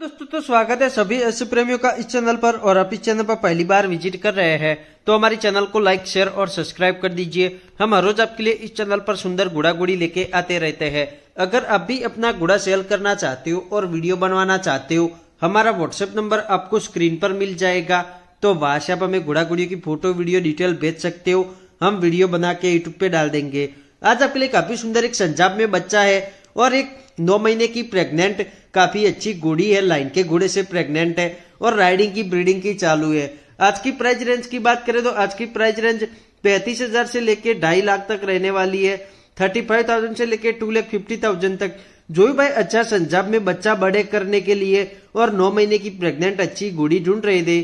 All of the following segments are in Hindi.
दोस्तों तो स्वागत है सभी ऐसे प्रेमियों का इस चैनल पर और आप इस चैनल पर पहली बार विजिट कर रहे हैं तो हमारे चैनल को लाइक शेयर और सब्सक्राइब कर दीजिए हम हर रोज आपके लिए इस चैनल पर सुंदर गुड़ा गुड़ी लेके आते रहते हैं अगर आप भी अपना गुड़ा सेल करना चाहते हो और वीडियो बनवाना चाहते हो हमारा व्हाट्सएप नंबर आपको स्क्रीन पर मिल जाएगा तो वहां से आप हमें गुड़ा गुड़ियों की फोटो वीडियो डिटेल भेज सकते हो हम वीडियो बना के यूट्यूब पे डाल देंगे आज आपके लिए काफी सुंदर एक संजाब में बच्चा है और एक नौ महीने की प्रेग्नेंट काफी अच्छी घोड़ी है लाइन के घोड़े से प्रेग्नेंट है और राइडिंग की ब्रीडिंग की चालू है आज की प्राइस रेंज की बात करें तो आज की प्राइस रेंज पैंतीस हजार से लेके ढाई लाख तक रहने वाली है थर्टी फाइव थाउजेंड से लेके टू लाख फिफ्टी थाउजेंड तक जो भी भाई अच्छा संजाब में बच्चा बड़े करने के लिए और नौ महीने की प्रेग्नेंट अच्छी घोड़ी ढूंढ रहे थे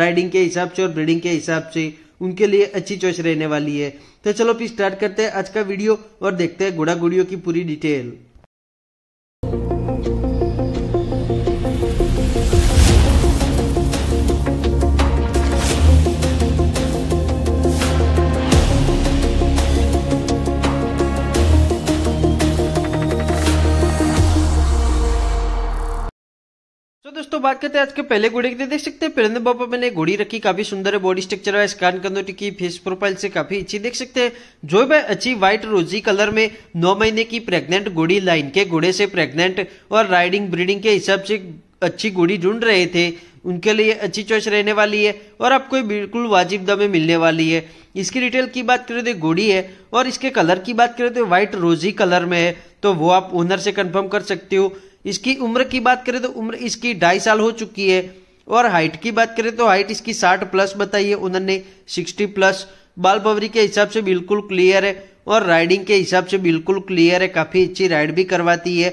राइडिंग के हिसाब से और ब्रीडिंग के हिसाब से उनके लिए अच्छी चॉइस रहने वाली है तो चलो फिर स्टार्ट करते हैं आज का वीडियो और देखते हैं घोड़ा गुड़ियों की पूरी डिटेल तो दोस्तों बात करते हैं आज के पहले घोड़े की देख सकते हैं पहले बाबा मैंने घोड़ी रखी काफी सुंदर है बॉडी स्ट्रक्चर है स्कैन कंदोटी की फेस प्रोफाइल से काफी अच्छी देख सकते हैं जो भी अच्छी व्हाइट रोजी कलर में नौ महीने की प्रेग्नेंट घोड़ी लाइन के घोड़े से प्रेग्नेंट और राइडिंग ब्रीडिंग के हिसाब से अच्छी घोड़ी ढूंढ रहे थे उनके लिए अच्छी चॉइस रहने वाली है और आपको बिल्कुल वाजिब दमे मिलने वाली है इसकी डिटेल की बात करें तो घोड़ी है और इसके कलर की बात करें तो व्हाइट रोजी कलर में है तो वो आप ओनर से कंफर्म कर सकते हो इसकी उम्र की बात करें तो उम्र इसकी ढाई साल हो चुकी है और हाइट की बात करें तो हाइट इसकी साठ प्लस बताइए उन्होंने सिक्सटी प्लस बाल पवरी के हिसाब से बिल्कुल क्लियर है और राइडिंग के हिसाब से बिल्कुल क्लियर है काफ़ी अच्छी राइड भी करवाती है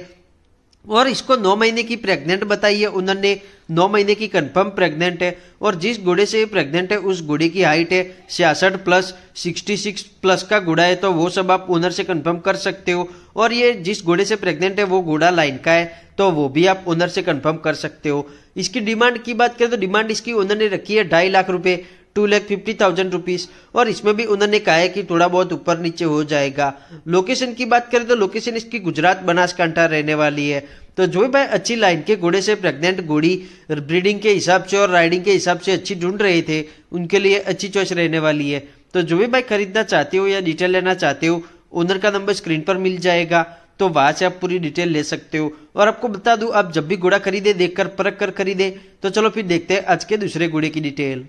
और इसको नौ महीने की प्रेग्नेंट बताई है उन्होंने नौ महीने की कंफर्म प्रेग्नेंट है और जिस घोड़े से ये प्रेग्नेंट है उस घोड़े की हाइट है छियासठ प्लस सिक्सटी सिक्स प्लस का घोड़ा है तो वो सब आप ओनर से कंफर्म कर सकते हो और ये जिस घोड़े से प्रेग्नेंट है वो घोड़ा लाइन का है तो वो भी आप ओनर से कंफर्म कर सकते हो इसकी डिमांड की बात करें तो डिमांड इसकी ओनर ने रखी है ढाई लाख रुपए two lakh fifty thousand rupees और इसमें भी उन्होंने कहा है कि थोड़ा बहुत ऊपर नीचे हो जाएगा लोकेशन की बात करें तो लोकेशन इसकी गुजरात बनासकांठा रहने वाली है तो जो भाई अच्छी लाइन के घोड़े से प्रेग्नेंट घोड़ी ब्रीडिंग के हिसाब से और राइडिंग के हिसाब से अच्छी ढूंढ रहे थे उनके लिए अच्छी चॉइस रहने वाली है तो जो भी भाई खरीदना चाहते हो या डिटेल लेना चाहते हो ओनर का नंबर स्क्रीन पर मिल जाएगा तो वहां से आप पूरी डिटेल ले सकते हो और आपको बता दूं आप जब भी घोड़ा खरीदे देखकर परख कर खरीदे तो चलो फिर देखते हैं आज के दूसरे घोड़े की डिटेल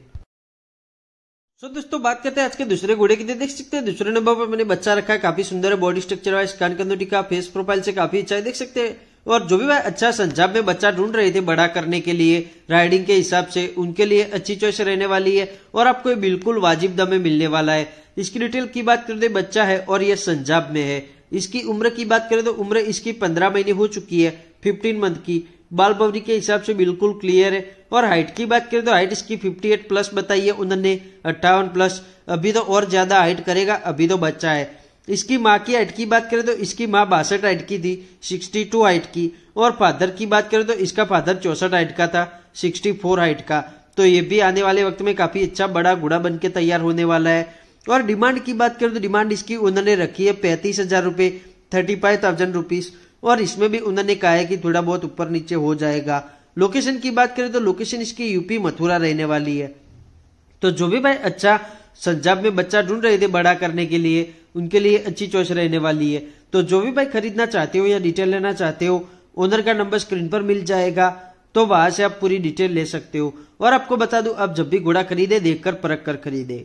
सो so, दोस्तों बात करते हैं आज के दूसरे घोड़े की देख सकते हैं दूसरे नंबर पर मैंने बच्चा रखा है काफी सुंदर है बॉडी स्ट्रक्चर वाइज कान कंदूटी का फेस प्रोफाइल से काफी अच्छा है देख सकते हैं और जो भी भाई अच्छा संजाब में बच्चा ढूंढ रहे थे बड़ा करने के लिए राइडिंग के हिसाब से उनके लिए अच्छी चॉइस रहने वाली है और आपको बिल्कुल वाजिब दम में मिलने वाला है इसकी डिटेल की बात करें तो बच्चा है और ये संजाब में है इसकी उम्र की बात करें तो उम्र इसकी पंद्रह महीने हो चुकी है फिफ्टीन मंथ की बाल बवरी के हिसाब से बिल्कुल क्लियर है और हाइट की बात करें तो हाइट इसकी 58 प्लस बताई है उन्होंने अट्ठावन प्लस अभी तो और ज़्यादा हाइट करेगा अभी तो बच्चा है इसकी माँ की हाइट की बात करें तो इसकी माँ बासठ हाइट की थी 62 हाइट की और फादर की बात करें तो इसका फादर चौसठ हाइट का था 64 हाइट का तो ये भी आने वाले वक्त में काफ़ी अच्छा बड़ा घोड़ा बन के तैयार होने वाला है और डिमांड की बात करें तो डिमांड इसकी उन्होंने रखी है पैंतीस हज़ार रुपये थर्टी फाइव थाउजेंड रुपीज़ और इसमें भी उन्होंने कहा है कि थोड़ा बहुत ऊपर नीचे हो जाएगा लोकेशन की बात करें तो लोकेशन इसकी यूपी मथुरा रहने वाली है तो जो भी भाई अच्छा पंजाब में बच्चा ढूंढ रहे थे बड़ा करने के लिए उनके लिए अच्छी चॉइस रहने वाली है तो जो भी भाई खरीदना चाहते हो या डिटेल लेना चाहते हो ओनर का नंबर स्क्रीन पर मिल जाएगा तो वहां से आप पूरी डिटेल ले सकते हो और आपको बता दू आप जब भी घोड़ा खरीदे देखकर परख कर खरीदे